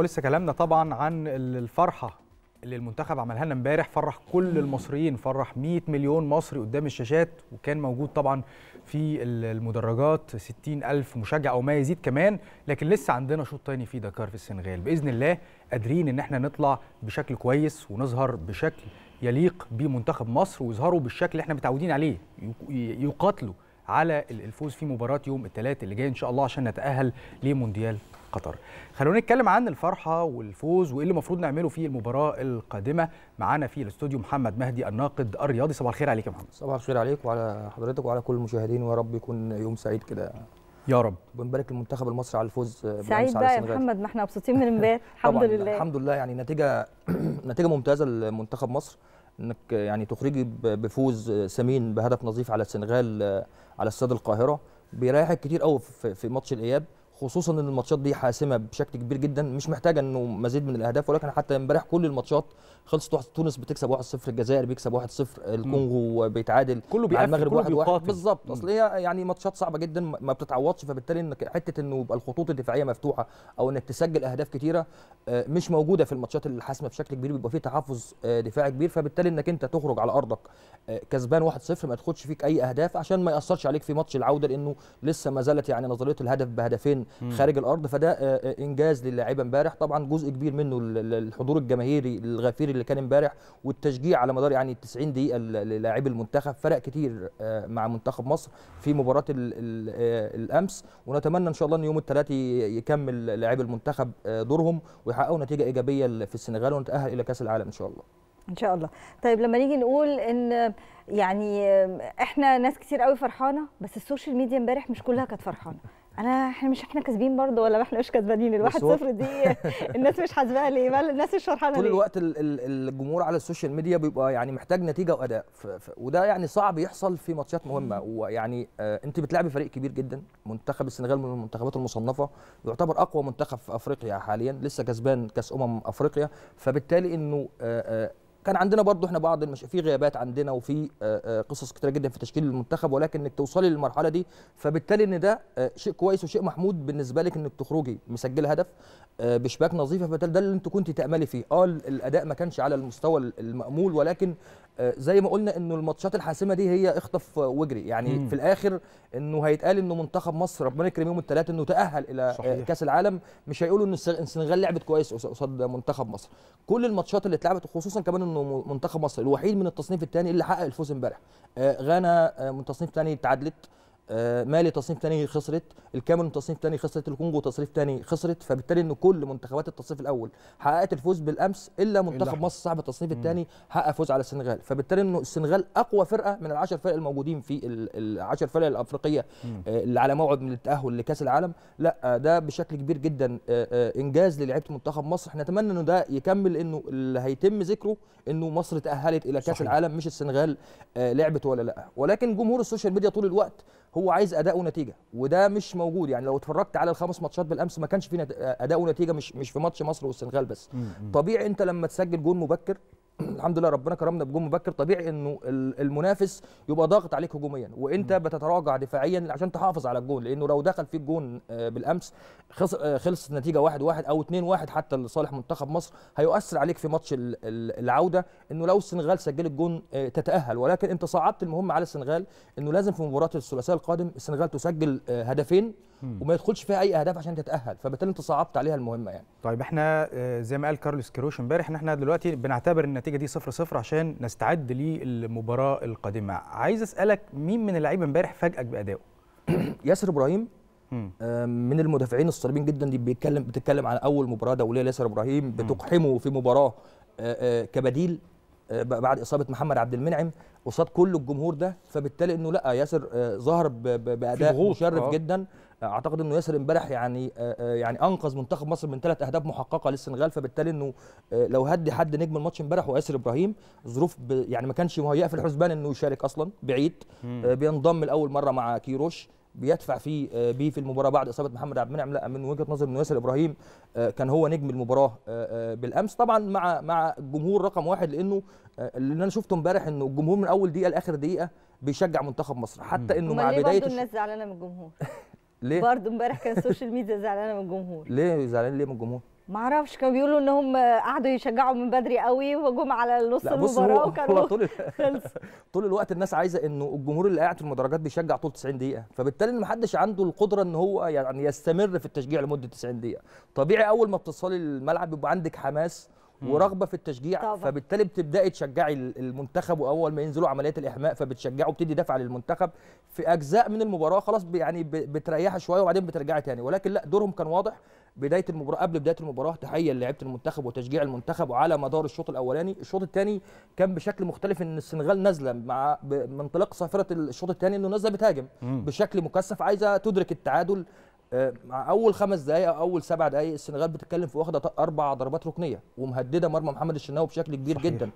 ولسه كلامنا طبعا عن الفرحه اللي المنتخب عملها لنا امبارح فرح كل المصريين فرح 100 مليون مصري قدام الشاشات وكان موجود طبعا في المدرجات 60 ألف مشجع أو ما يزيد كمان لكن لسه عندنا شوط تاني في دكار في السنغال بإذن الله قادرين إن احنا نطلع بشكل كويس ونظهر بشكل يليق بمنتخب مصر ويظهروا بالشكل اللي احنا متعودين عليه يقاتلوا على الفوز في مباراه يوم الثلاث اللي جاي ان شاء الله عشان نتاهل لمونديال قطر. خلونا نتكلم عن الفرحه والفوز وايه اللي المفروض نعمله في المباراه القادمه معنا في الاستوديو محمد مهدي الناقد الرياضي صباح الخير عليك يا محمد. صباح الخير عليك وعلى حضرتك وعلى كل المشاهدين ويا رب يكون يوم سعيد كده يا رب بنبارك للمنتخب المصري على الفوز سعيد بقى يا محمد ما احنا مبسوطين من امبارح الحمد لله الحمد لله يعني نتيجه نتيجه ممتازه لمنتخب مصر انك يعني تخرجي بفوز ثمين بهدف نظيف على السنغال آه، على استاد القاهره بيريحك كتير قوي في ماتش الاياب خصوصا ان الماتشات دي حاسمه بشكل كبير جدا مش محتاجه انه مزيد من الاهداف ولكن حتى امبارح كل الماتشات خلصت واحد تونس بتكسب 1-0 الجزائر بيكسب 1-0 الكونغو بيتعادل كله بيقفل المغرب واحد واحد بالظبط اصل هي يعني ماتشات صعبه جدا ما بتتعوضش فبالتالي انك حته انه يبقى الخطوط الدفاعيه مفتوحه او انك تسجل اهداف كتيره آه، مش موجوده في الماتشات الحاسمه بشكل كبير بيبقى فيه تحفظ آه، دفاعي كبير فبالتالي انك انت تخرج على ارضك آه، كسبان 1-0 ما تاخدش فيك اي اهداف عشان ما ياثرش عليك في ماتش العوده لانه لسه ما زالت يعني نظريه الهدف بهدفين خارج الارض فده آه، آه، انجاز للاعيبه امبارح طبعا جزء كبير منه الحضور الجماهيري الغفير اللي كان امبارح والتشجيع على مدار يعني 90 دقيقه للاعيب المنتخب فرق كتير آه، مع منتخب مصر في مباراه الامس ونتمنى ان شاء الله ان يوم الثلاث يكمل لاعيب المنتخب دورهم ويحققوا نتيجه ايجابيه في السنغال ونتاهل الى كاس العالم ان شاء الله ان شاء الله طيب لما نيجي نقول ان يعني احنا ناس كتير قوي فرحانه بس السوشيال ميديا امبارح مش كلها كانت فرحانه انا احنا مش احنا كسبين برضه ولا احنا مش كسبانين الواحد صفر دي الناس مش حاسباها ليه الناس مش فرحانه طول الوقت الجمهور على السوشيال ميديا بيبقى يعني محتاج نتيجه واداء وده يعني صعب يحصل في ماتشات مهمه ويعني آه، انت بتلعبي فريق كبير جدا منتخب السنغال من المنتخبات المصنفه يعتبر اقوى منتخب في افريقيا حاليا لسه كسبان كاس امم افريقيا فبالتالي انه آه، آه، كان عندنا برضه احنا بعض المش... في غيابات عندنا وفي قصص كتيره جدا في تشكيل المنتخب ولكن انك توصلي للمرحله دي فبالتالي ان ده شيء كويس وشيء محمود بالنسبه لك انك تخرجي مسجله هدف بشباك نظيفه فبالتالي ده اللي انت كنت تاملي فيه اه الاداء ما كانش على المستوى المامول ولكن آه، زي ما قلنا انه الماتشات الحاسمه دي هي اخطف واجري يعني مم. في الاخر انه هيتقال انه منتخب مصر ربنا يكرم يوم الثلاث انه تاهل الى آه، صحيح. كاس العالم مش هيقولوا ان السنغال لعبت كويس قصاد منتخب مصر كل الماتشات اللي اتلعبت وخصوصا كمان انه منتخب مصر الوحيد من التصنيف الثاني اللي حقق الفوز امبارح آه، غانا من التصنيف الثاني تعادلت آه، مالي تصنيف ثاني خسرت الكاميرون تصنيف ثاني خسرت الكونجو تصنيف ثاني خسرت فبالتالي ان كل منتخبات التصنيف الاول حققت الفوز بالامس الا منتخب مصر صاحب التصنيف الثاني حقق فوز على السنغال فبالتالي انه السنغال اقوى فرقه من العشر فرق الموجودين في العشر فرق الافريقيه آه، اللي على موعد من التاهل لكاس العالم لا آه، ده بشكل كبير جدا انجاز للعيبه منتخب مصر احنا نتمنى انه ده يكمل انه اللي هيتم ذكره انه مصر تاهلت الى كاس صحيح. العالم مش السنغال لعبت ولا لا ولكن جمهور السوشيال ميديا طول الوقت هو عايز اداء ونتيجه وده مش موجود يعني لو اتفرجت على الخمس ماتشات بالامس ما كانش في اداء ونتيجه مش مش في ماتش مصر والسنغال بس طبيعي انت لما تسجل جون مبكر الحمد لله ربنا كرمنا بجون مبكر طبيعي انه المنافس يبقى ضاغط عليك هجوميا وانت بتتراجع دفاعيا عشان تحافظ على الجون لانه لو دخل فيك جون آه، بالامس آه، خلصت النتيجه 1-1 واحد واحد او 2-1 حتى لصالح منتخب مصر هيؤثر عليك في ماتش العوده انه لو السنغال سجلت الجون آه، تتاهل ولكن انت صعدت المهم على السنغال انه لازم في مباراه الثلاثاء القادم السنغال تسجل هدفين وما يدخلش فيها اي اهداف عشان تتاهل فبالتالي انت صعبت عليها المهمه يعني طيب احنا زي ما قال كارلوس كيروش امبارح ان احنا دلوقتي بنعتبر النتيجه النتيجه دي 0 0 عشان نستعد للمباراه القادمه عايز اسالك مين من اللعيبه امبارح فاجئك بادائه ياسر ابراهيم آه، من المدافعين الصليبين جدا اللي بيتكلم بتتكلم على اول مباراه دوليه لياسر ابراهيم بتقحمه في مباراه آه، آه، كبديل بعد اصابه محمد عبد المنعم قصاد كل الجمهور ده فبالتالي انه لا ياسر ظهر باداء مشرف جدا اعتقد انه ياسر امبارح يعني آه، آه، يعني انقذ منتخب مصر من ثلاث اهداف محققه للسنغال فبالتالي انه آه، لو هدي حد نجم الماتش امبارح هو ياسر ابراهيم ظروف يعني ما كانش مهيئه في الحسبان انه يشارك اصلا بعيد بينضم لاول مره مع كيروش بيدفع فيه بيه في المباراه بعد اصابه محمد عبد المنعم لا من وجهه نظر انه ياسر ابراهيم كان هو نجم المباراه بالامس طبعا مع مع الجمهور رقم واحد لانه اللي انا شفته امبارح انه الجمهور من اول دقيقه لاخر دقيقه بيشجع منتخب مصر حتى انه مع بدايه برضه الناس زعلانه من الجمهور ليه؟ برضه امبارح كان السوشيال ميديا زعلانه من الجمهور ليه زعلانين ليه من الجمهور؟ ما اعرفش كانوا بيقولوا ان هم قعدوا يشجعوا من بدري قوي وجم على نص المباراه وكانوا طول طول الوقت الناس عايزه انه الجمهور اللي قاعد في المدرجات بيشجع طول 90 دقيقه فبالتالي ان حدش عنده القدره ان هو يعني يستمر في التشجيع لمده 90 دقيقه طبيعي اول ما بتصلي الملعب بيبقى عندك حماس ورغبه في التشجيع طبعا. فبالتالي بتبداي تشجعي المنتخب واول ما ينزلوا عمليات الاحماء فبتشجعه وبتدي دفع للمنتخب في اجزاء من المباراه خلاص يعني بتريحها شويه وبعدين بترجعي تاني ولكن لا دورهم كان واضح بدايه المباراه قبل بدايه المباراه تحيه لعيبه المنتخب وتشجيع المنتخب وعلى مدار الشوط الاولاني الشوط الثاني كان بشكل مختلف ان السنغال نازله مع من انطلاق صافره الشوط الثاني انه نازله بتهاجم بشكل مكثف عايزه تدرك التعادل آه، اول خمس دقائق او اول سبع دقائق السنغال بتتكلم في واخده اربع ضربات ركنيه ومهدده مرمى محمد الشناوي بشكل كبير صحيح. جدا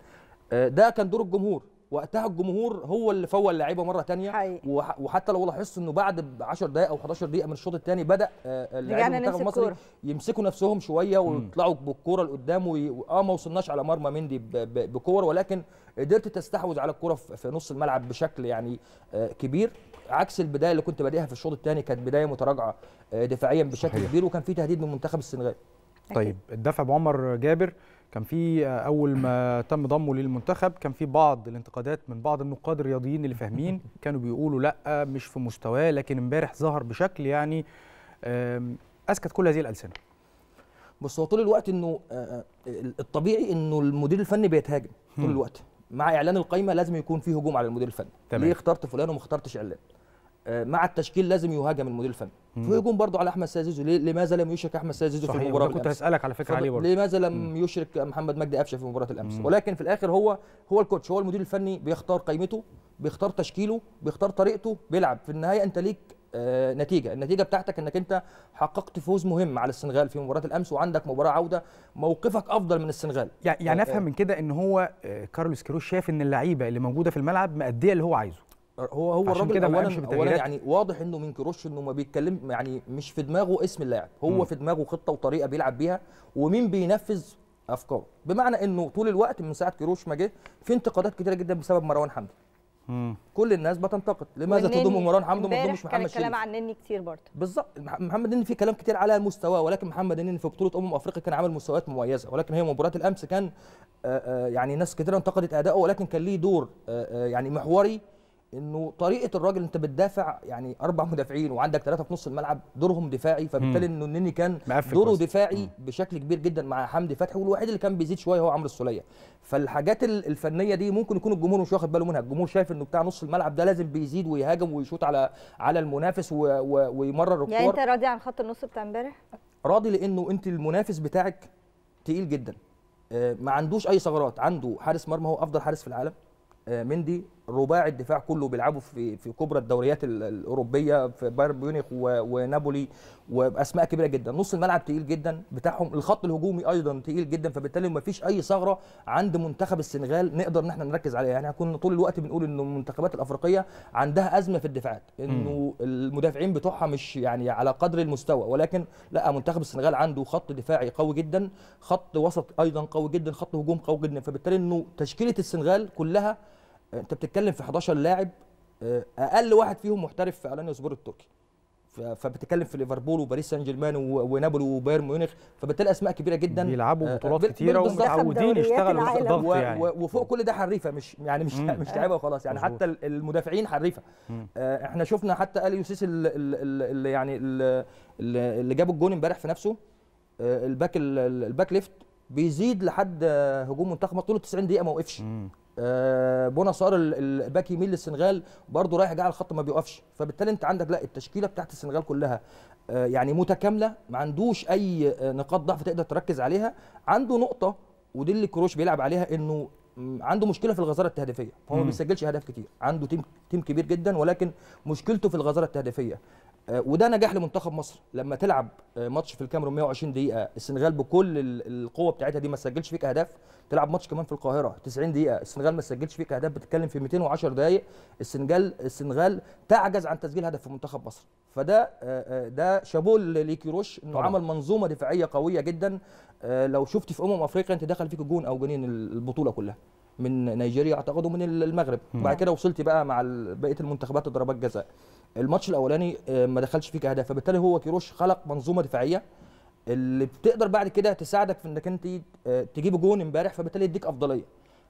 آه، ده كان دور الجمهور وقتها الجمهور هو اللي فوق اللعيبه مره ثانيه وحتى لو لاحظت انه بعد 10 دقائق او 11 دقيقه من الشوط الثاني بدا آه، اللعيبه المنتخب المصري يمسكوا نفسهم شويه ويطلعوا بالكوره لقدام اه ما وصلناش على مرمى مندي بكور ولكن قدرت تستحوذ على الكوره في نص الملعب بشكل يعني آه، كبير عكس البدايه اللي كنت بادئها في الشوط الثاني كانت بدايه متراجعه آه، دفاعيا بشكل صحيح. كبير وكان في تهديد من منتخب السنغال طيب الدفع بعمر جابر كان في آه، اول ما تم ضمه للمنتخب كان في بعض الانتقادات من بعض النقاد الرياضيين اللي فاهمين كانوا بيقولوا لا مش في مستواه لكن امبارح ظهر بشكل يعني اسكت كل هذه الالسنه بص هو طول الوقت انه آه، آه، الطبيعي انه المدير الفني بيتهاجم طول الوقت مع اعلان القائمه لازم يكون في هجوم على المدير الفني تمام. ليه اخترت فلان وما اخترتش علان آه، مع التشكيل لازم يهاجم المدير الفني في هجوم برضه على احمد سيد زيزو لماذا لم يشرك احمد سيد زيزو في مباراه كنت هسالك على فكره عليه برضه لماذا لم مم. يشرك محمد مجدي قفشه في مباراه الامس مم. ولكن في الاخر هو هو الكوتش هو المدير الفني بيختار قيمته بيختار تشكيله بيختار طريقته بيلعب في النهايه انت ليك آه نتيجه النتيجه بتاعتك انك انت حققت فوز مهم على السنغال في مباراه الامس وعندك مباراه عوده موقفك افضل من السنغال يعني آه، آه. افهم من كده ان هو كارلوس كيروش شايف ان اللعيبه اللي موجوده في الملعب مأديه اللي هو عايزه هو هو الراجل كده اولا, أولاً يعني واضح انه من كروش انه ما بيتكلم يعني مش في دماغه اسم اللاعب هو م. في دماغه خطه وطريقه بيلعب بيها ومين بينفذ افكاره بمعنى انه طول الوقت من ساعه كروش ما جه في انتقادات كتيره جدا بسبب مروان حمدي كل الناس بتنتقد لماذا تضم مروان حمدي وما تضمش محمد شريف كان الكلام عن نني كتير برضه بالظبط محمد نني في كلام كتير على المستوى ولكن محمد نني في بطوله امم افريقيا كان عامل مستويات مميزه ولكن هي مباراه الامس كان يعني ناس كتير انتقدت اداؤه ولكن كان ليه دور يعني محوري انه طريقه الراجل انت بتدافع يعني اربع مدافعين وعندك ثلاثه في نص الملعب دورهم دفاعي فبالتالي انه النني كان دوره بس. دفاعي مم. بشكل كبير جدا مع حمدي فتحي والوحيد اللي كان بيزيد شويه هو عمرو السوليه فالحاجات الفنيه دي ممكن يكون الجمهور مش واخد باله منها الجمهور شايف انه بتاع نص الملعب ده لازم بيزيد ويهاجم ويشوط على على المنافس و... و... ويمرر الكوره يعني انت راضي عن خط النص بتاع امبارح راضي لانه انت المنافس بتاعك تقيل جدا آه، ما عندوش اي ثغرات عنده حارس مرمى هو افضل حارس في العالم آه، مندي رباعي الدفاع كله بيلعبوا في في كبرى الدوريات الاوروبيه في بايرن ميونخ ونابولي واسماء كبيره جدا نص الملعب تقيل جدا بتاعهم الخط الهجومي ايضا تقيل جدا فبالتالي ما فيش اي ثغره عند منتخب السنغال نقدر ان احنا نركز عليها يعني كنا طول الوقت بنقول ان المنتخبات الافريقيه عندها ازمه في الدفاعات انه المدافعين بتوعها مش يعني على قدر المستوى ولكن لا منتخب السنغال عنده خط دفاعي قوي جدا خط وسط ايضا قوي جدا خط هجوم قوي جدا فبالتالي انه تشكيله السنغال كلها انت بتتكلم في 11 لاعب آه، اقل واحد فيهم محترف في اعلان سبور التركي فبتتكلم في ليفربول وباريس سان جيرمان ونابولي وبايرن ميونخ فبالتالي اسماء كبيره جدا بيلعبوا آه، بطولات كتيره ومتعودين يشتغلوا تحت ضغط يعني وفوق كل ده حريفه مش يعني مش مم. مش لعيبه وخلاص يعني حتى المدافعين حريفه مم. آه، احنا شفنا حتى اليو سيس يعني اللي يعني اللي جاب الجون امبارح في نفسه الباك الباك ليفت بيزيد لحد هجوم منتخب طوله 90 دقيقه ما وقفش آه، بونا صار الباك يمين للسنغال برضه رايح جاي على الخط ما بيقفش فبالتالي انت عندك لا التشكيله بتاعت السنغال كلها آه، يعني متكامله ما عندوش اي آه، نقاط ضعف تقدر تركز عليها عنده نقطه ودي اللي كروش بيلعب عليها انه عنده مشكله في الغزاره التهديفيه هو ما بيسجلش اهداف كتير عنده تيم تيم كبير جدا ولكن مشكلته في الغزاره التهديفيه آه، وده نجاح لمنتخب مصر لما تلعب آه، ماتش في الكاميرون 120 دقيقه السنغال بكل القوه بتاعتها دي ما سجلش فيك اهداف تلعب ماتش كمان في القاهره 90 دقيقه السنغال ما سجلش فيك اهداف بتتكلم في 210 دقائق السنغال السنغال تعجز عن تسجيل هدف في منتخب مصر فده آه، ده شابول لكيروش انه عمل منظومه دفاعيه قويه جدا لو شفت في امم افريقيا انت دخل فيك جون او جونين البطوله كلها من نيجيريا اعتقد ومن المغرب وبعد كده وصلت بقى مع بقيه المنتخبات ضربات جزاء الماتش الاولاني آه، ما دخلش فيك اهداف فبالتالي هو كيروش خلق منظومه دفاعيه اللي بتقدر بعد كده تساعدك في انك انت آه، تجيب جون امبارح فبالتالي يديك افضليه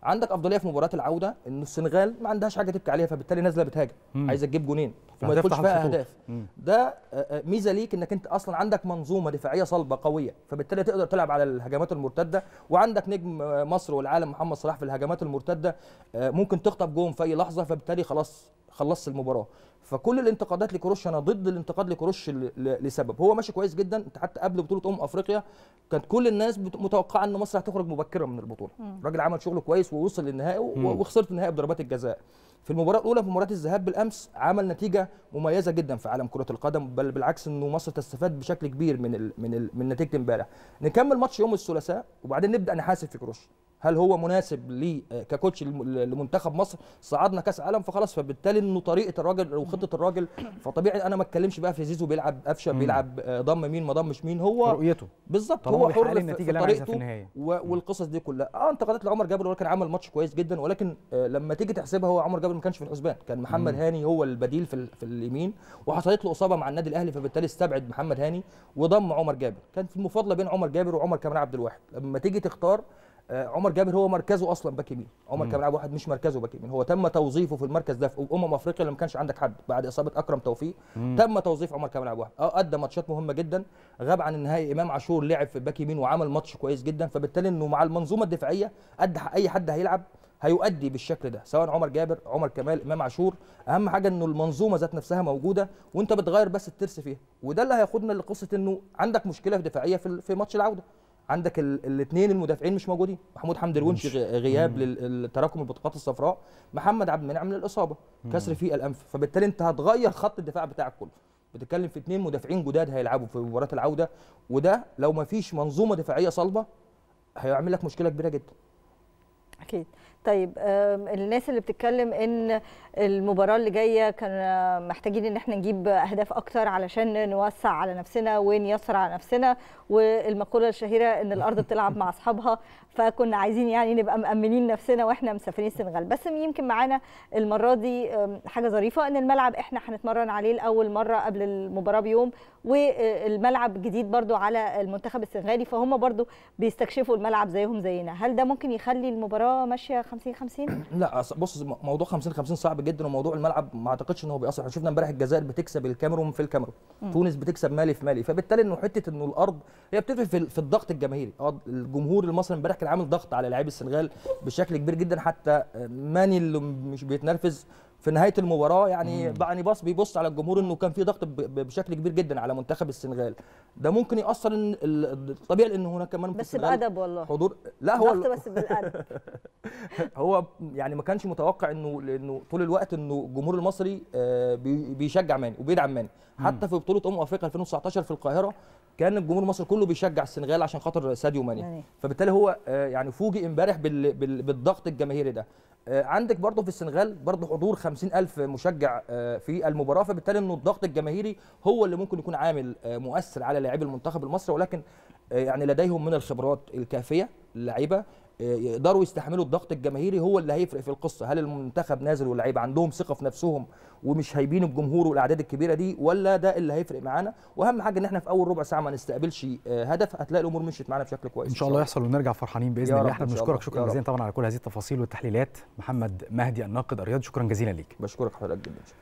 عندك افضليه في مباراه العوده ان السنغال ما عندهاش حاجه تبكي عليها فبالتالي نازله بتهاجم عايزه تجيب جونين وما يدخلش فيها اهداف ده آه، ميزه ليك انك انت اصلا عندك منظومه دفاعيه صلبه قويه فبالتالي تقدر تلعب على الهجمات المرتده وعندك نجم مصر والعالم محمد صلاح في الهجمات المرتده ممكن تخطف جون في اي لحظه فبالتالي خلاص خلصت المباراه فكل الانتقادات لكروش انا ضد الانتقاد لكروش لسبب هو ماشي كويس جدا انت حتى قبل بطوله امم افريقيا كانت كل الناس متوقعه ان مصر هتخرج مبكرا من البطوله الراجل عمل شغله كويس ووصل للنهائي وخسرت النهائي بضربات الجزاء في المباراه الاولى في مباراه الذهاب بالامس عمل نتيجه مميزه جدا في عالم كره القدم بل بالعكس انه مصر تستفاد بشكل كبير من الـ من الـ من نتيجه امبارح نكمل ماتش يوم الثلاثاء وبعدين نبدا نحاسب في كروش هل هو مناسب لي آه، ككوتش لمنتخب مصر صعدنا كاس عالم فخلاص فبالتالي انه طريقه الراجل وخطه الراجل فطبيعي انا ما اتكلمش بقى في زيزو بيلعب قفشه بيلعب آه، ضم مين ما ضمش مين هو رؤيته بالظبط هو حر النتيجه اللي في النهاية. والقصص دي كلها اه انتقادات لعمر جابر ولكن عمل ماتش كويس جدا ولكن آه لما تيجي تحسبها هو عمر جابر ما كانش في الحسبان كان محمد مم. هاني هو البديل في, في اليمين وحصلت له اصابه مع النادي الاهلي فبالتالي استبعد محمد هاني وضم عمر جابر كان في بين عمر جابر وعمر كمال عبد الواحد لما تيجي تختار آه، عمر جابر هو مركزه اصلا باك يمين عمر كان بيلعب واحد مش مركزه باك يمين هو تم توظيفه في المركز ده في امم افريقيا لما كانش عندك حد بعد اصابه اكرم توفيق تم توظيف عمر كان بيلعب واحد اه ادى ماتشات مهمه جدا غاب عن النهائي امام عاشور لعب في الباك يمين وعمل ماتش كويس جدا فبالتالي انه مع المنظومه الدفاعيه قد اي حد هيلعب هيؤدي بالشكل ده سواء عمر جابر عمر كمال امام عاشور اهم حاجه انه المنظومه ذات نفسها موجوده وانت بتغير بس الترس فيها وده اللي هياخدنا لقصه انه عندك مشكله دفاعيه في ماتش العوده عندك الاثنين المدافعين مش موجودين محمود حمد الونش غياب للتراكم البطاقات الصفراء محمد عبد المنعم للاصابه كسر في الانف فبالتالي انت هتغير خط الدفاع بتاعك كله بتتكلم في اثنين مدافعين جداد هيلعبوا في مباراه العوده وده لو ما فيش منظومه دفاعيه صلبه هيعمل لك مشكله كبيره جدا اكيد طيب الناس اللي بتتكلم ان المباراه اللي جايه كان محتاجين ان احنا نجيب اهداف اكتر علشان نوسع على نفسنا ونيسر على نفسنا والمقوله الشهيره ان الارض بتلعب مع اصحابها فكنا عايزين يعني نبقى مامنين نفسنا واحنا مسافرين السنغال بس يمكن معانا المره دي حاجه ظريفه ان الملعب احنا هنتمرن عليه لاول مره قبل المباراه بيوم والملعب جديد برضو على المنتخب السنغالي فهم برضو بيستكشفوا الملعب زيهم زينا هل ده ممكن يخلي المباراه ماشيه 50 50 لا بص موضوع 50 50 صعب جدا وموضوع الملعب ما اعتقدش ان هو بيأثر احنا شفنا امبارح الجزائر بتكسب الكاميرون في الكاميرون تونس بتكسب مالي في مالي فبالتالي انه حته انه الارض هي بتفرق في, في الضغط الجماهيري آه، الجمهور المصري امبارح كان عامل ضغط على لاعبي السنغال بشكل كبير جدا حتى ماني اللي مش بيتنرفز في نهايه المباراه يعني يعني باص بيبص على الجمهور انه كان في ضغط بشكل كبير جدا على منتخب السنغال ده ممكن ياثر ان الطبيعي ان هناك كمان بس بادب والله حضور لا هو ضغط بس بالادب هو يعني ما كانش متوقع انه لانه طول الوقت انه الجمهور المصري آه، بيشجع ماني وبيدعم ماني حتى في بطوله امم افريقيا 2019 في القاهره كان الجمهور المصري كله بيشجع السنغال عشان خاطر ساديو ماني فبالتالي هو آه، يعني فوجئ امبارح بالضغط الجماهيري ده آه، عندك برضه في السنغال برضه حضور 50000 مشجع في المباراه فبالتالي انه الضغط الجماهيري هو اللي ممكن يكون عامل مؤثر على لاعبي المنتخب المصري ولكن آه، يعني لديهم من الخبرات الكافيه اللعيبه آه، يقدروا يستحملوا الضغط الجماهيري هو اللي هيفرق في القصه هل المنتخب نازل واللعيبه عندهم ثقه في نفسهم ومش هايبين الجمهور والاعداد الكبيره دي ولا ده اللي هيفرق معانا واهم حاجه ان احنا في اول ربع ساعه ما نستقبلش آه، هدف هتلاقي الامور مشيت معانا بشكل كويس ان شاء الله يحصل ونرجع فرحانين باذن الله احنا بنشكرك شكرا جزيلا طبعا على كل هذه التفاصيل والتحليلات محمد مهدي الناقد الرياضي شكرا جزيلا ليك بشكرك حضرتك جدا